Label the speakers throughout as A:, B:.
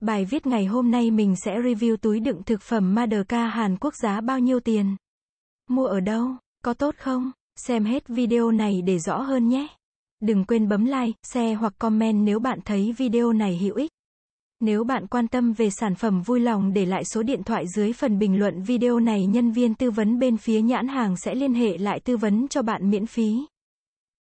A: Bài viết ngày hôm nay mình sẽ review túi đựng thực phẩm Maderka Hàn Quốc giá bao nhiêu tiền. Mua ở đâu? Có tốt không? Xem hết video này để rõ hơn nhé. Đừng quên bấm like, share hoặc comment nếu bạn thấy video này hữu ích. Nếu bạn quan tâm về sản phẩm vui lòng để lại số điện thoại dưới phần bình luận video này nhân viên tư vấn bên phía nhãn hàng sẽ liên hệ lại tư vấn cho bạn miễn phí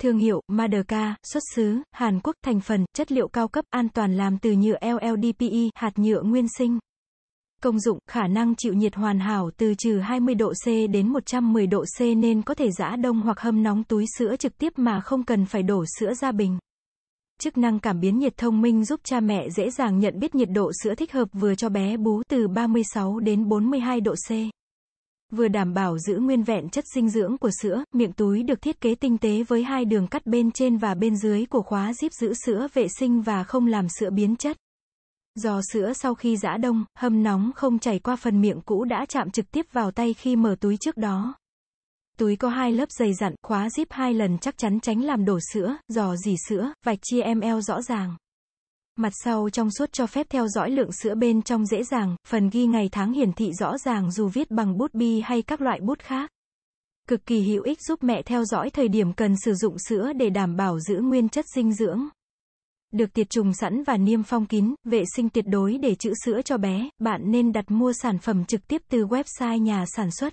A: thương hiệu Madeca, xuất xứ Hàn Quốc, thành phần chất liệu cao cấp an toàn làm từ nhựa LLDPE, hạt nhựa nguyên sinh. Công dụng, khả năng chịu nhiệt hoàn hảo từ trừ 20 độ C đến 110 độ C nên có thể giã đông hoặc hâm nóng túi sữa trực tiếp mà không cần phải đổ sữa ra bình. Chức năng cảm biến nhiệt thông minh giúp cha mẹ dễ dàng nhận biết nhiệt độ sữa thích hợp vừa cho bé bú từ 36 đến 42 độ C vừa đảm bảo giữ nguyên vẹn chất dinh dưỡng của sữa, miệng túi được thiết kế tinh tế với hai đường cắt bên trên và bên dưới của khóa zip giữ sữa vệ sinh và không làm sữa biến chất. Giò sữa sau khi giã đông, hâm nóng không chảy qua phần miệng cũ đã chạm trực tiếp vào tay khi mở túi trước đó. Túi có hai lớp dày dặn, khóa zip hai lần chắc chắn tránh làm đổ sữa, giò dỉ sữa, vạch chia ML rõ ràng. Mặt sau trong suốt cho phép theo dõi lượng sữa bên trong dễ dàng, phần ghi ngày tháng hiển thị rõ ràng dù viết bằng bút bi hay các loại bút khác. Cực kỳ hữu ích giúp mẹ theo dõi thời điểm cần sử dụng sữa để đảm bảo giữ nguyên chất dinh dưỡng. Được tiệt trùng sẵn và niêm phong kín, vệ sinh tuyệt đối để trữ sữa cho bé, bạn nên đặt mua sản phẩm trực tiếp từ website nhà sản xuất.